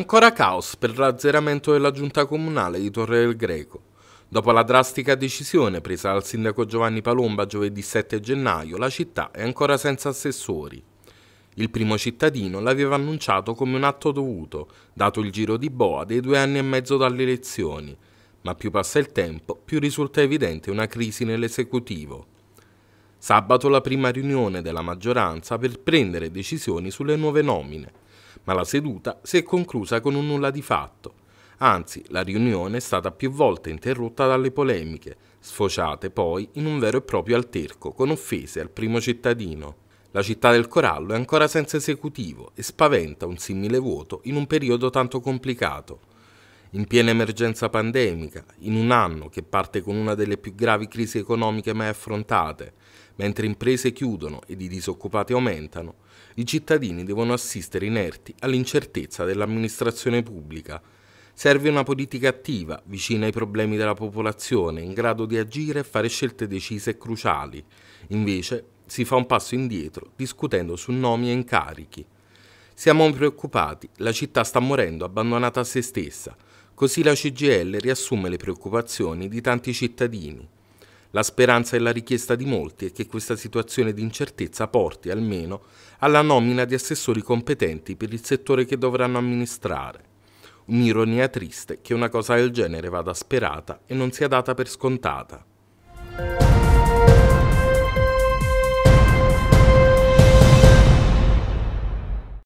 Ancora caos per l'azzeramento della giunta comunale di Torre del Greco. Dopo la drastica decisione presa dal sindaco Giovanni Palomba giovedì 7 gennaio, la città è ancora senza assessori. Il primo cittadino l'aveva annunciato come un atto dovuto, dato il giro di boa dei due anni e mezzo dalle elezioni, ma più passa il tempo, più risulta evidente una crisi nell'esecutivo. Sabato la prima riunione della maggioranza per prendere decisioni sulle nuove nomine, ma la seduta si è conclusa con un nulla di fatto. Anzi, la riunione è stata più volte interrotta dalle polemiche, sfociate poi in un vero e proprio alterco con offese al primo cittadino. La città del Corallo è ancora senza esecutivo e spaventa un simile vuoto in un periodo tanto complicato in piena emergenza pandemica, in un anno che parte con una delle più gravi crisi economiche mai affrontate, mentre imprese chiudono ed i disoccupati aumentano, i cittadini devono assistere inerti all'incertezza dell'amministrazione pubblica. Serve una politica attiva, vicina ai problemi della popolazione, in grado di agire e fare scelte decise e cruciali. Invece si fa un passo indietro discutendo su nomi e incarichi. Siamo preoccupati, la città sta morendo abbandonata a se stessa, Così la CGL riassume le preoccupazioni di tanti cittadini. La speranza e la richiesta di molti è che questa situazione di incertezza porti almeno alla nomina di assessori competenti per il settore che dovranno amministrare. Un'ironia triste che una cosa del genere vada sperata e non sia data per scontata.